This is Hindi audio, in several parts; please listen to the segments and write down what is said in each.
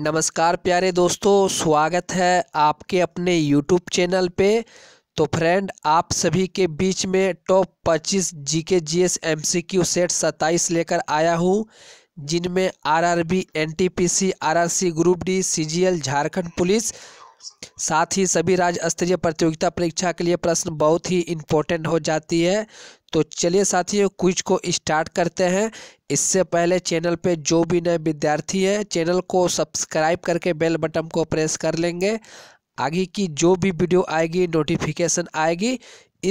नमस्कार प्यारे दोस्तों स्वागत है आपके अपने यूट्यूब चैनल पे तो फ्रेंड आप सभी के बीच में टॉप पच्चीस G G K S M C Q set सत्ताईस लेकर आया हूँ जिनमें RRB NTPC RRC group D CGL Jharkhand police साथ ही सभी राज्य स्तरीय प्रतियोगिता परीक्षा के लिए प्रश्न बहुत ही इम्पोर्टेंट हो जाती है तो चलिए साथियों क्विज को स्टार्ट करते हैं इससे पहले चैनल पे जो भी नए विद्यार्थी हैं चैनल को सब्सक्राइब करके बेल बटन को प्रेस कर लेंगे आगे की जो भी वीडियो आएगी नोटिफिकेशन आएगी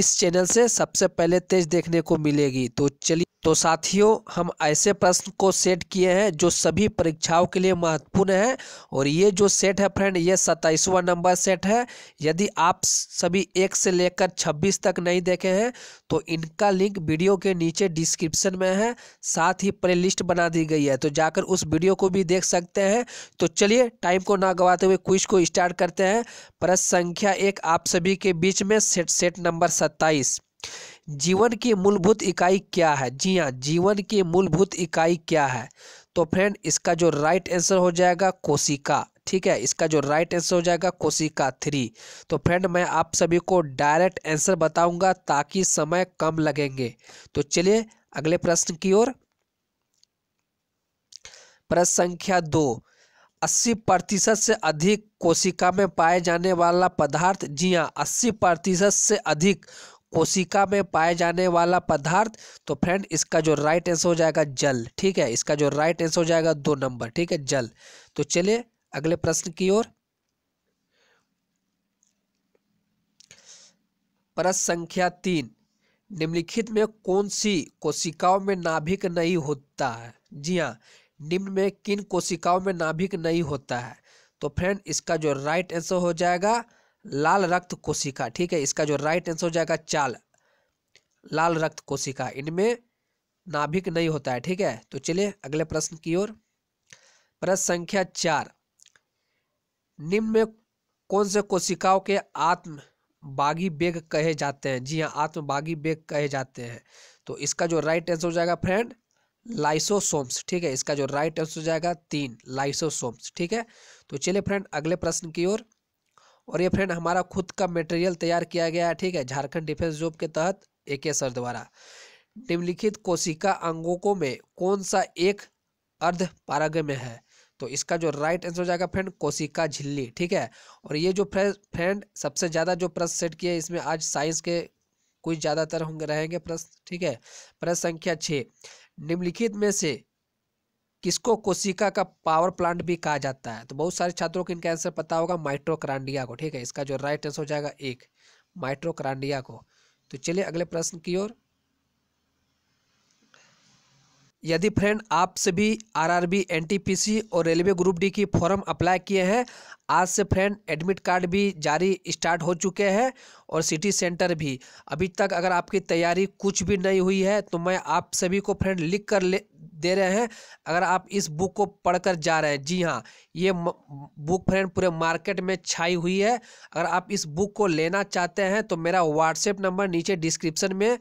इस चैनल से सबसे पहले तेज देखने को मिलेगी तो चलिए तो साथियों हम ऐसे प्रश्न को सेट किए हैं जो सभी परीक्षाओं के लिए महत्वपूर्ण है और ये जो सेट है फ्रेंड ये सत्ताईसवा नंबर सेट है यदि आप सभी एक से लेकर छब्बीस तक नहीं देखे हैं तो इनका लिंक वीडियो के नीचे डिस्क्रिप्शन में है साथ ही प्ले लिस्ट बना दी गई है तो जाकर उस वीडियो को भी देख सकते हैं तो चलिए टाइम को ना गंवाते हुए क्विज को स्टार्ट करते हैं प्रश्न संख्या एक आप सभी के बीच में सेट सेट नंबर सत्ताईस जीवन की मूलभूत इकाई क्या है जी हाँ जीवन की मूलभूत इकाई क्या है तो फ्रेंड इसका जो राइट आंसर हो जाएगा कोशिका ठीक है इसका जो राइट आंसर हो जाएगा कोशिका थ्री तो फ्रेंड मैं आप सभी को डायरेक्ट आंसर बताऊंगा ताकि समय कम लगेंगे तो चलिए अगले प्रश्न की ओर प्रश्न संख्या दो अस्सी प्रतिशत से अधिक कोशिका में पाए जाने वाला पदार्थ जी हाँ अस्सी प्रतिशत से अधिक कोशिका में पाए जाने वाला पदार्थ तो फ्रेंड इसका जो राइट आंसर हो जाएगा जल ठीक है इसका जो राइट आंसर हो जाएगा दो नंबर ठीक है जल तो चलिए अगले प्रश्न की ओर प्रश्न संख्या तीन निम्नलिखित में कौन सी कोशिकाओं में नाभिक नहीं होता है जी हाँ निम्न में किन कोशिकाओं में नाभिक नहीं होता है तो फ्रेंड इसका जो राइट आंसर हो जाएगा लाल रक्त कोशिका ठीक है इसका जो राइट आंसर हो जाएगा चाल लाल रक्त कोशिका इनमें नाभिक नहीं होता है ठीक है तो चलिए अगले प्रश्न की ओर प्रश्न संख्या चार निम्न में कौन से कोशिकाओं के आत्म बागी बेग कहे जाते हैं जी हाँ आत्म बागी बेग कहे जाते हैं तो इसका जो राइट आंसर हो जाएगा फ्रेंड लाइसोसोम्स ठीक है इसका जो राइट आंसर हो जाएगा तीन लाइसोसोम्स ठीक है तो चलिए फ्रेंड अगले प्रश्न की ओर और ये फ्रेंड हमारा खुद का मटेरियल तैयार किया गया है ठीक है झारखंड डिफेंस जॉब के तहत ए के सर द्वारा निम्नलिखित कोशिका अंगोकों में कौन सा एक अर्ध पारग में है तो इसका जो राइट आंसर हो जाएगा फ्रेंड कोशिका झिल्ली ठीक है और ये जो फ्रेंड सबसे ज़्यादा जो प्रश्न सेट है इसमें आज साइंस के कुछ ज़्यादातर होंगे रहेंगे प्रश्न ठीक है प्रश्न संख्या छः निम्नलिखित में से किसको कोशिका का पावर प्लांट भी कहा जाता है तो बहुत सारे छात्रों को इनका आंसर पता होगा माइट्रोक्रांडिया को ठीक है इसका जो राइट आंसर हो जाएगा एक माइट्रोक्रांडिया को तो चलिए अगले प्रश्न की ओर यदि फ्रेंड आप सभी आरआरबी एनटीपीसी और रेलवे ग्रुप डी की फॉर्म अप्लाई किए हैं आज से फ्रेंड एडमिट कार्ड भी जारी स्टार्ट हो चुके हैं और सिटी सेंटर भी अभी तक अगर आपकी तैयारी कुछ भी नहीं हुई है तो मैं आप सभी को फ्रेंड लिख कर ले दे रहे हैं अगर आप इस बुक को पढ़कर जा रहे हैं जी हाँ ये बुक फ्रेंड पूरे मार्केट में छाई हुई है अगर आप इस बुक को लेना चाहते हैं तो मेरा व्हाट्सएप नंबर नीचे डिस्क्रिप्सन में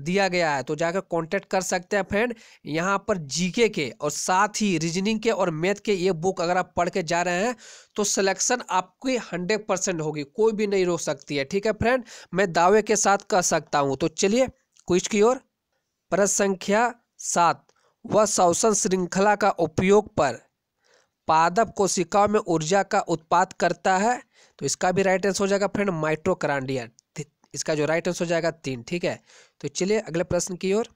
दिया गया है तो जाकर कांटेक्ट कर सकते हैं फ्रेंड यहाँ पर जीके के और साथ ही रीजनिंग के और मैथ के ये बुक अगर आप पढ़ के जा रहे हैं तो सिलेक्शन आपकी हंड्रेड परसेंट होगी कोई भी नहीं रोक सकती है ठीक है फ्रेंड मैं दावे के साथ कह सकता हूँ तो चलिए क्विज की ओर प्रश्न संख्या सात वह शोषण श्रृंखला का उपयोग पर पादप कोशिकाओं में ऊर्जा का उत्पाद करता है तो इसका भी राइट आंसर हो जाएगा फ्रेंड माइट्रोक्रांडियन इसका जो राइट आंसर हो जाएगा तीन ठीक है तो चलिए अगले प्रश्न की ओर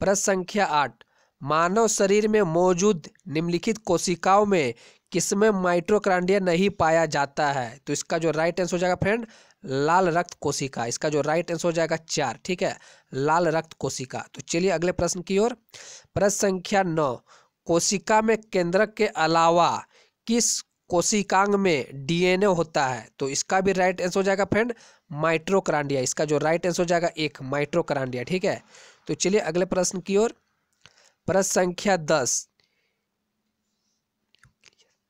प्रश्न संख्या आठ मानव शरीर में मौजूद निम्नलिखित कोशिकाओं में किसमें माइट्रोक्रांडिया नहीं पाया जाता है तो इसका जो राइट आंसर हो जाएगा फ्रेंड लाल रक्त कोशिका इसका जो राइट आंसर हो जाएगा चार ठीक है लाल रक्त कोशिका तो चलिए अगले प्रश्न की ओर प्रश्न संख्या नौ कोशिका में केंद्रक के अलावा किस कोशिकांग में डीएनए होता है तो इसका भी राइट आंसर हो जाएगा फ्रेंड माइट्रोक्रांडिया इसका जो राइट आंसर हो जाएगा एक माइट्रोक्रांडिया ठीक है तो चलिए अगले प्रश्न की ओर प्रश्न संख्या दस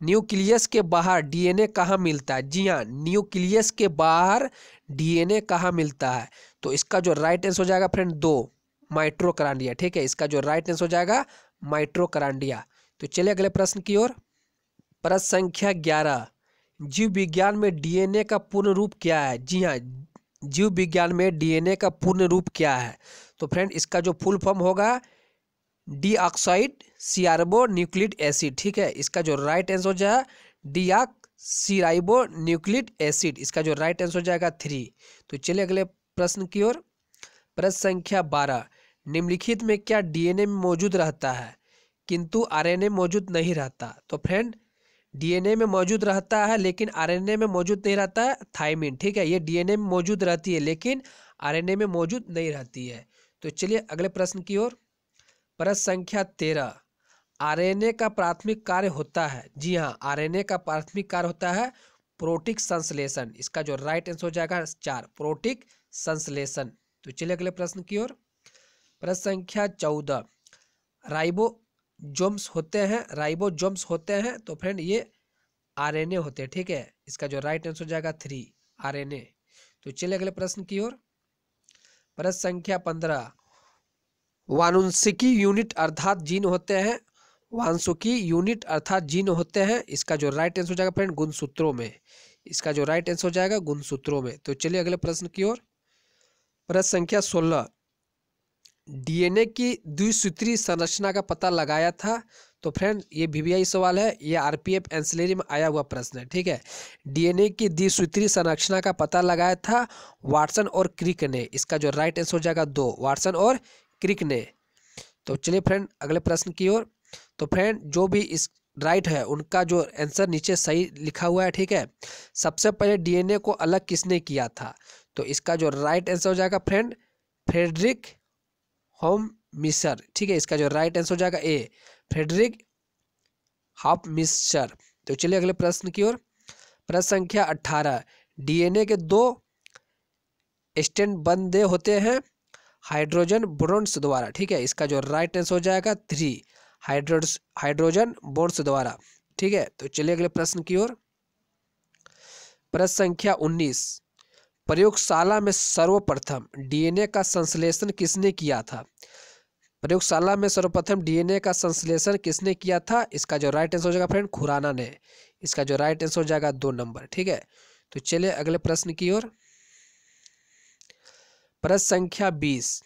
न्यूक्लियस के बाहर डीएनए कहाँ मिलता है जी हाँ न्यूक्लियस के बाहर डीएनए कहाँ मिलता है तो इसका जो राइट आंसर हो जाएगा फ्रेंड दो माइट्रोक्रांडिया ठीक है इसका जो राइट आंसर हो जाएगा माइट्रोक्रांडिया तो चलिए अगले प्रश्न की ओर प्रश्न संख्या ग्यारह जीव विज्ञान में डीएनए का पूर्ण रूप क्या है जी हाँ जीव विज्ञान में डीएनए का पूर्ण रूप क्या है तो फ्रेंड इसका जो फुल फॉर्म होगा deoxyribonucleic acid ठीक है इसका जो राइट आंसर हो जाएगा डीआक सीराइबो न्यूक्लिड एसिड इसका जो राइट आंसर हो जाएगा थ्री तो चलिए अगले प्रश्न की ओर प्रश्न संख्या बारह निम्नलिखित में क्या डीएनए में मौजूद रहता है किंतु आरएनए मौजूद नहीं रहता तो फ्रेंड डीएनए में मौजूद रहता है लेकिन आरएनए में मौजूद नहीं रहता है थाइमिन ठीक है ये डीएनए में मौजूद रहती है लेकिन आरएनए में मौजूद नहीं रहती है तो चलिए अगले प्रश्न की ओर प्रश्न संख्या तेरह आरएनए का प्राथमिक कार्य होता है जी हाँ आरएनए का प्राथमिक कार्य होता है प्रोटिक संश्लेषण इसका जो राइट आंसर हो जाएगा चार प्रोटिक संश्लेषण तो चलिए अगले प्रश्न की ओर प्रश्न संख्या चौदह राइबो जोम्स होते हैं राइबोजोम्स होते हैं तो फ्रेंड ये आरएनए होते हैं ठीक है इसका जो राइट आंसर जाएगा थ्री आरएनए तो चलिए अगले प्रश्न की ओर प्रश्न संख्या पंद्रह वानुंशिकी यूनिट अर्थात जीन होते हैं वानसुकी यूनिट अर्थात जीन होते हैं इसका जो राइट आंसर हो जाएगा फ्रेंड गुणसूत्रों में इसका जो राइट आंसर हो जाएगा गुणसूत्रों में तो चलिए अगले प्रश्न की ओर प्रश्न संख्या सोलह डीएनए की द्विसूत्री संरचना का पता लगाया था तो फ्रेंड ये वीवीआई सवाल है ये आरपीएफ एंसिलरी में आया हुआ प्रश्न है ठीक है डीएनए की द्विसूत्री संरचना का पता लगाया था वाटसन और क्रिक ने इसका जो राइट आंसर हो जाएगा दो वाटसन और क्रिक ने तो चलिए फ्रेंड अगले प्रश्न की ओर तो फ्रेंड जो भी इस राइट है उनका जो आंसर नीचे सही लिखा हुआ है ठीक है सबसे पहले डीएनए को अलग किसने किया था तो इसका जो राइट आंसर हो जाएगा फ्रेंड फ्रेडरिक होम मिसर ठीक है इसका जो राइट आंसर हो जाएगा ए फ्रेडरिक हाफ मिसर तो चलिए अगले प्रश्न की ओर प्रश्न संख्या अट्ठारह डीएनए के दो स्टैंड बंदे होते हैं हाइड्रोजन ब्रोन्स द्वारा ठीक है इसका जो राइट आंसर हो जाएगा थ्री हाइड्रो हाइड्रोजन बोन्स द्वारा ठीक है तो चलिए अगले प्रश्न की ओर प्रश्न संख्या उन्नीस प्रयोगशाला में सर्वप्रथम डीएनए का संश्लेषण किसने किया था प्रयोगशाला में सर्वप्रथम डीएनए का संश्लेषण किसने किया था इसका जो राइट आंसर हो जाएगा फ्रेंड खुराना ने इसका जो राइट आंसर हो जाएगा दो नंबर ठीक है तो चलिए अगले प्रश्न की ओर प्रश्न संख्या बीस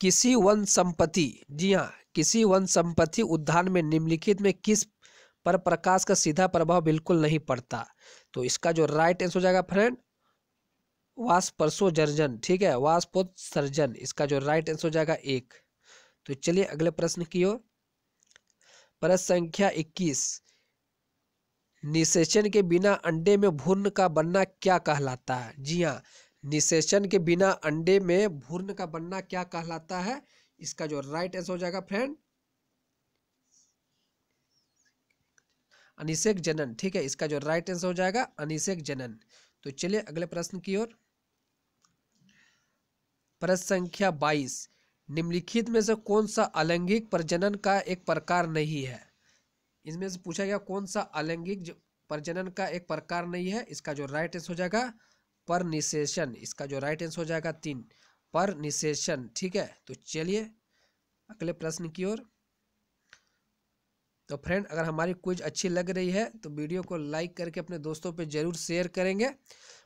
किसी वन संपत्ति जी हाँ किसी वन संपत्ति उद्यान में निम्नलिखित में किस पर प्रकाश का सीधा प्रभाव बिल्कुल नहीं पड़ता तो इसका जो राइट आंसर हो जाएगा फ्रेंड वास्पर्सोजर्जन ठीक है वास्पोत्सर्जन इसका जो राइट आंसर हो जाएगा एक तो चलिए अगले प्रश्न की ओर प्रश्न संख्या इक्कीस निषेचन के बिना अंडे में भूर्ण का बनना क्या कहलाता है जी हाँ निषेचन के बिना अंडे में भूर्ण का बनना क्या कहलाता है इसका जो राइट आंसर हो जाएगा फ्रेंड अनिषेक जनन ठीक है इसका जो राइट आंसर हो जाएगा अनिषेक जनन तो चलिए अगले प्रश्न की ओर प्रश्न संख्या बाईस निम्नलिखित में से कौन सा अलैंगिक प्रजनन का एक प्रकार नहीं है इसमें से पूछा गया कौन सा अलैंगिक प्रजनन का एक प्रकार नहीं है इसका जो राइट आंसर हो जाएगा पर निशेषण इसका जो राइट आंसर हो जाएगा तीन पर निशेषण ठीक है तो चलिए अगले प्रश्न की ओर तो फ्रेंड अगर हमारी क्विज अच्छी लग रही है तो वीडियो को लाइक करके अपने दोस्तों पे जरूर शेयर करेंगे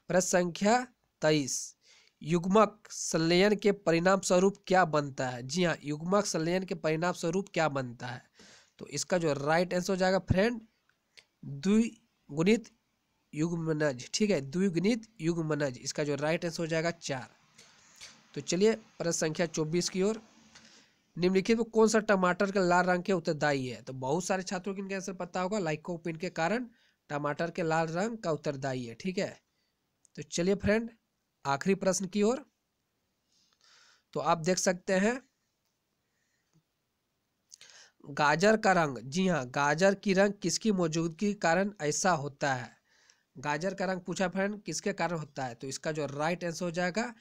प्रश्न संख्या तेईस युग्मक संलयन के परिणाम स्वरूप क्या बनता है जी हाँ युग्मक संलयन के परिणाम स्वरूप क्या बनता है तो इसका जो राइट आंसर हो जाएगा फ्रेंड द्विगुणित युग्मनज ठीक है द्विगुणित युग्मनज इसका जो राइट आंसर हो जाएगा चार तो चलिए प्रश्न संख्या चौबीस की ओर निम्नलिखित में कौन सा टमाटर का लाल रंग के उत्तरदायी है तो बहुत सारे छात्रों को इनका आंसर पता होगा लाइकोपिन के कारण टमाटर के लाल रंग का उत्तरदायी है ठीक है तो चलिए फ्रेंड आखिरी प्रश्न की ओर तो आप देख सकते हैं गाजर का रंग जी हाँ गाजर की रंग किसकी मौजूदगी कारण ऐसा होता है गाजर का रंग पूछा फ्रेंड किसके कारण होता है तो इसका जो राइट आंसर हो जाएगा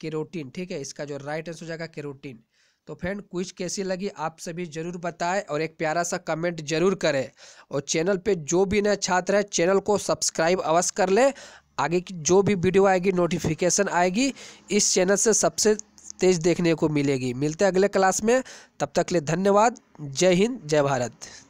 केरोटीन ठीक है इसका जो राइट आंसर हो जाएगा केरोटीन तो फ्रेंड क्विज कैसी लगी आप सभी जरूर बताएं और एक प्यारा सा कमेंट जरूर करें और चैनल पे जो भी नए छात्र है चैनल को सब्सक्राइब अवश्य कर लें आगे की जो भी वीडियो आएगी नोटिफिकेशन आएगी इस चैनल से सबसे तेज देखने को मिलेगी मिलते हैं अगले क्लास में तब तक के लिए धन्यवाद जय हिंद जय भारत